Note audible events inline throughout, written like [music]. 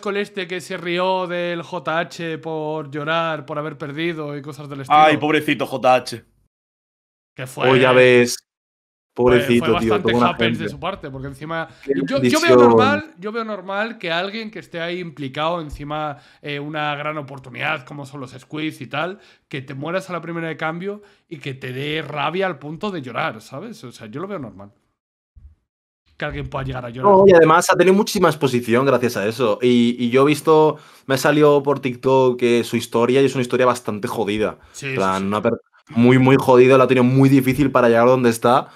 con este que se rió del JH por llorar, por haber perdido y cosas del estilo. Ay, pobrecito JH. Que fue. Pues ya ves. Pobrecito, fue, Bastante de su parte, porque encima. Yo, veo normal, yo veo normal que alguien que esté ahí implicado, encima eh, una gran oportunidad, como son los squids y tal, que te mueras a la primera de cambio y que te dé rabia al punto de llorar, ¿sabes? O sea, yo lo veo normal que alguien pueda llegar a No, y además ha tenido muchísima exposición gracias a eso. Y, yo he visto, me ha salido por TikTok que su historia y es una historia bastante jodida. Sí, sí, muy, muy jodida la tiene muy difícil para llegar donde está.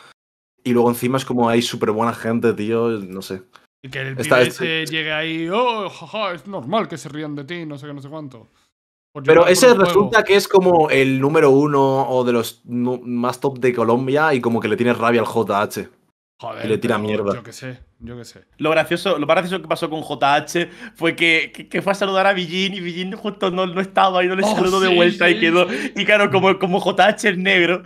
Y luego encima es como hay súper buena gente, tío, no sé. Y que el este- llegue ahí, oh, jaja, es normal que se rían de ti, no sé qué, no sé cuánto. Pero ese resulta que es como el número uno o de los más top de Colombia y como que le tienes rabia al JH y le tira mierda. Yo qué sé, yo qué sé. Lo gracioso, lo gracioso que pasó con JH fue que, que, fue a saludar a Villin y Villin justo no, no estaba y no le oh, saludó de vuelta y quedó. Y claro, como, como JH es negro,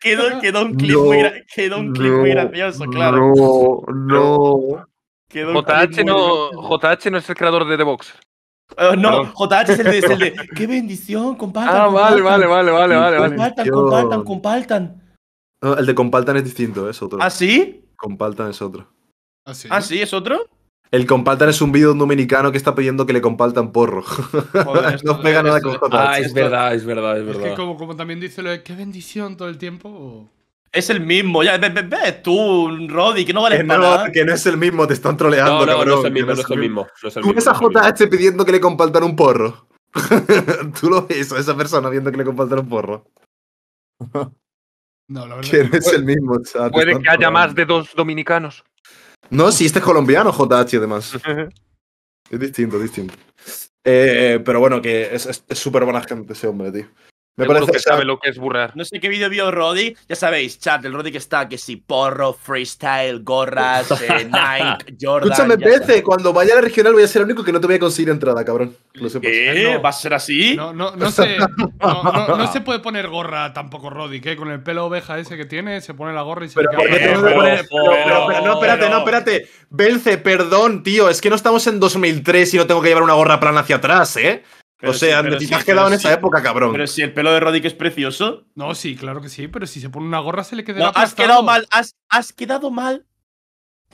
quedó, quedó, un clip, muy, quedó un clip muy gracioso, claro. No, no. JH no, JH no es el creador de The Box. Ah, no, JH es el, de, [laughs] Qué bendición, compartan. Ah, compartan, vale, vale, vale, vale, vale. Compartan, compartan, compartan. el de compartan es distinto, es otro. ¿Ah, sí? Compartan es otro. Ah, ¿Ah sí? ¿Es otro? El compartan es un vídeo dominicano que está pidiendo que le compartan porro. Joder, [laughs] no pega nada con Jota. Ah, es verdad, es verdad, es verdad. Es que como, también dice lo de qué bendición todo el tiempo. Es el mismo, ya, ves, ves, tú, Roddy, que no vales nada. Que no es el mismo, te están troleando, no, no, No, es el mismo, no es el mismo. No es el mismo, tú ves a JH pidiendo que le compartan un porro. [laughs] tú lo ves, a esa persona viendo que le compartan un porro. [laughs] No, la verdad. es el mismo, Puede que haya más de dos dominicanos. No, si este es colombiano, JH, además. [laughs] es distinto, distinto. Eh, eh, pero bueno, que es súper buena gente ese hombre, tío. Me parece que sabe lo que es burrar. No sé qué vídeo vio Roddy. Ya sabéis, chat, el Roddy que está, que si porro, freestyle, gorras, [laughs] eh, Nike, Jordan. Escúchame, Pece, cuando vaya a la regional voy a ser el único que no te voy a conseguir entrada, cabrón. Ah, ¿Va a ser así? No, no, no, se, [laughs] no, se puede poner gorra tampoco Roddy, que con el pelo oveja ese que tiene, se pone la gorra y se no, espérate, no, espérate. Belce, perdón, tío, es que no estamos en 2003 y no tengo que llevar una gorra plana hacia atrás, ¿eh? o sea, te, has quedado en esa época, cabrón. Pero si el pelo de Roddick es precioso. No, sí, claro que sí, pero si se pone una gorra se le queda. No, has quedado mal, has, has quedado mal.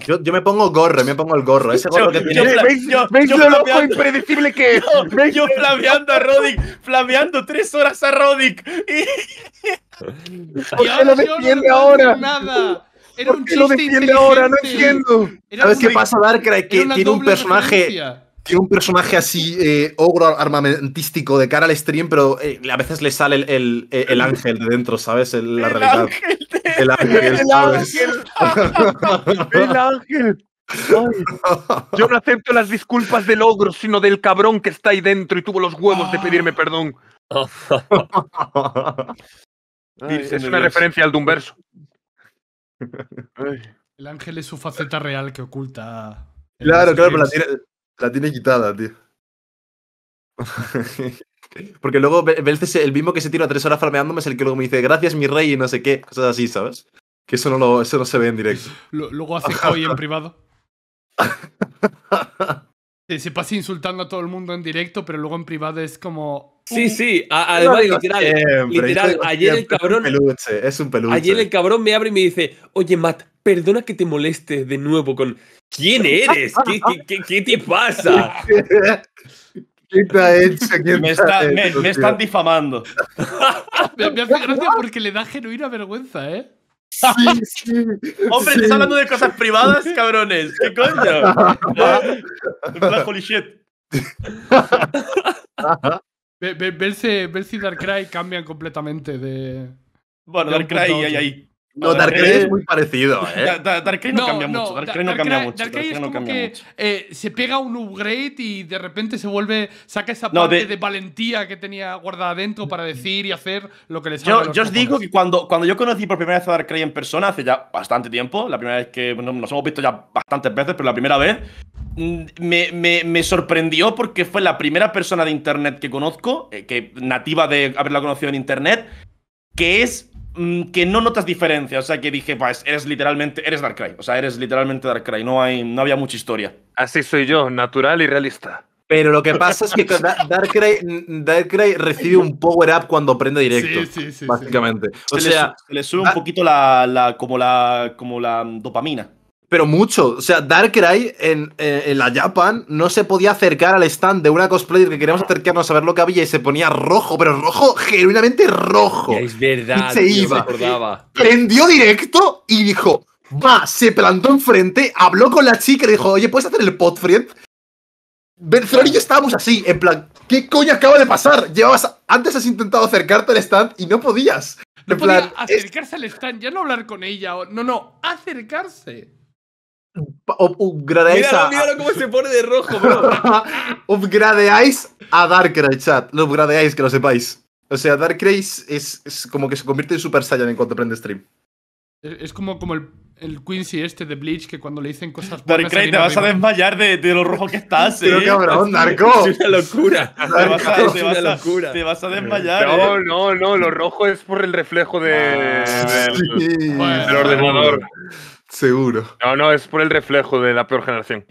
Yo, yo, me pongo gorra, me pongo el gorro. Ese gorro que tiene. ¿Veis, lo loco impredecible que es? Yo, yo flameando a Roddick, flameando tres horas a Roddick. Y... ¿Por qué lo defiende ahora? Era ¿Por un lo defiende ahora? No entiendo. ¿Sabes qué pasa, Darkrai? Que tiene un personaje. Tiene un personaje así, eh, ogro armamentístico de cara al stream, pero eh, a veces le sale el, eh, ángel de dentro, ¿sabes? la realidad. El ángel, [laughs] [laughs] El ángel. yo no acepto las disculpas del ogro, sino del cabrón que está ahí dentro y tuvo los huevos de pedirme perdón. [laughs] es una referencia al de El ángel es su faceta real que oculta. Claro, claro, pero la tiene, la tiene quitada, tío. [laughs] Porque luego el mismo que se tira tres horas farmeándome es el que luego me dice, gracias mi rey y no sé qué, cosas así, ¿sabes? Que eso no, lo, eso no se ve en directo. Luego hace hoy en privado. [laughs] Se pasa insultando a todo el mundo en directo, pero luego en privado es como, Sí, sí, además, literal, literal ayer el cabrón. Es peluche, Ayer el cabrón me abre y me dice, oye, Matt, perdona que te moleste de nuevo con. ¿Quién eres? ¿Qué, te pasa? [laughs] ¿Qué te ha hecho? me, me, están difamando. [laughs] me, hace gracia porque le da genuina vergüenza, ¿eh? Sí, [laughs] sí, Hombre, te estás hablando de cosas privadas, cabrones. ¿Qué coño? ¿Eh? holy shit. Ver, si, Darkrai cambian completamente de. Bueno, Darkrai Ahí, ahí. No, Darkrai es muy parecido, [laughs] ¿eh? Darkrai no, cambia mucho. Darkrai no cambia mucho. Darkrai es que eh, se pega un upgrade y de repente se vuelve. Saca esa parte de... valentía que tenía guardada dentro para decir y hacer lo que les Yo, yo os digo que cuando, cuando yo conocí por primera vez a Darkrai en persona, hace ya bastante tiempo, la primera vez que nos hemos visto ya bastantes veces, pero la primera vez, mm, me, sorprendió porque fue la primera persona de internet que conozco, eh, que nativa de haberla conocido en internet, que es Mm, que no notas diferencia. O sea, que dije, eres literalmente, eres Darkrai. O sea, eres literalmente Darkrai. No, hay, no había mucha historia. Así soy yo, natural y realista. Pero lo que pasa es que Darkrai, recibe un power up cuando prende directo. Básicamente. O sea, le, se le sube un ah poquito la, la, como la, como la dopamina pero mucho. O sea, Darkrai en, eh, en, la Japan no se podía acercar al stand de una cosplayer que queríamos acercarnos a ver lo que había y se ponía rojo, pero rojo, genuinamente rojo. Es verdad, se iba. Se prendió directo y dijo: Va, se plantó enfrente, habló con la chica y dijo: Oye, ¿puedes hacer el potfriend? Benzor y yo estábamos así, en plan, ¿qué coño acaba de pasar? Llevabas. Antes has intentado acercarte al stand y no podías. No podía acercarse al stand, ya no hablar con ella. No, no, acercarse upgradeáis a... Míralo cómo se pone de rojo, bro. [laughs] upgradeáis a Darkrai, chat. Lo upgradeáis, que lo sepáis. O sea, Darkrai es, como que se convierte en Super Saiyan en cuanto prende stream. Es, es como, como el el Quincy este de Bleach que cuando le dicen cosas buenas. te vas a desmayar de, de, lo rojo que estás, eh. cabrón, narco. Es una locura. Te vas a, eh, desmayar. No, ¿eh? no, no, lo rojo es por el reflejo de, ah, del ordenador. Seguro. No, no, es por el reflejo de la peor generación.